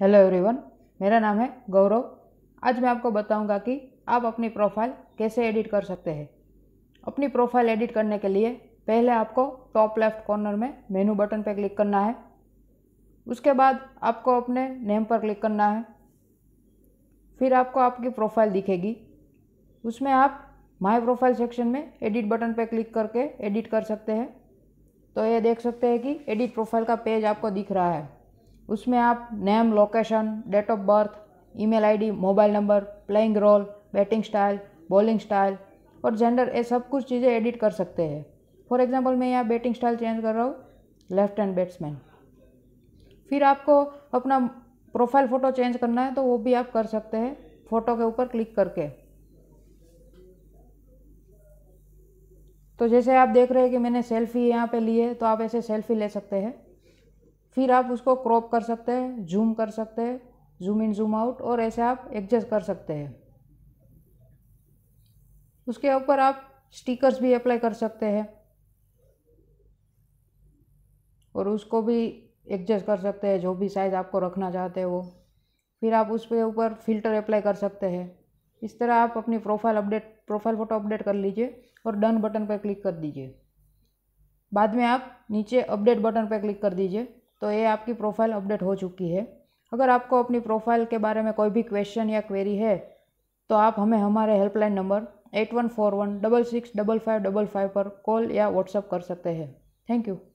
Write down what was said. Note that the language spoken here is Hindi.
हेलो एवरीवन मेरा नाम है गौरव आज मैं आपको बताऊंगा कि आप अपनी प्रोफाइल कैसे एडिट कर सकते हैं अपनी प्रोफाइल एडिट करने के लिए पहले आपको टॉप लेफ्ट कॉर्नर में मेनू बटन पर क्लिक करना है उसके बाद आपको अपने नेम पर क्लिक करना है फिर आपको आपकी प्रोफाइल दिखेगी उसमें आप माय प्रोफाइल सेक्शन में एडिट बटन पर क्लिक करके एडिट कर सकते हैं तो ये देख सकते हैं कि एडिट प्रोफाइल का पेज आपको दिख रहा है उसमें आप name location date of birth email ID, mobile number playing role batting style bowling style और जेंडर ये सब कुछ चीज़ें एडिट कर सकते हैं फॉर एग्जांपल मैं यहाँ बैटिंग स्टाइल चेंज कर रहा हूँ लेफ्ट हैंड बैट्समैन फिर आपको अपना प्रोफाइल फ़ोटो चेंज करना है तो वो भी आप कर सकते हैं फ़ोटो के ऊपर क्लिक करके तो जैसे आप देख रहे हैं कि मैंने सेल्फ़ी यहाँ पे ली है तो आप ऐसे सेल्फ़ी ले सकते हैं फिर आप उसको क्रॉप कर सकते हैं जूम कर सकते हैं जूम इन जूम आउट और ऐसे आप एडजस्ट कर सकते हैं उसके ऊपर आप स्टिकर्स भी अप्लाई कर सकते हैं और उसको भी एडजस्ट कर सकते हैं जो भी साइज़ आपको रखना चाहते हैं वो फिर आप उस पर ऊपर फिल्टर अप्लाई कर सकते हैं इस तरह आप अपनी profile update profile photo update कर लीजिए और डन बटन पर क्लिक कर दीजिए बाद में आप नीचे अपडेट बटन पर क्लिक कर दीजिए तो ये आपकी प्रोफाइल अपडेट हो चुकी है अगर आपको अपनी प्रोफाइल के बारे में कोई भी क्वेश्चन या क्वेरी है तो आप हमें हमारे helpline number eight one four one double six double five double five पर कॉल या व्हाट्सअप कर सकते हैं थैंक यू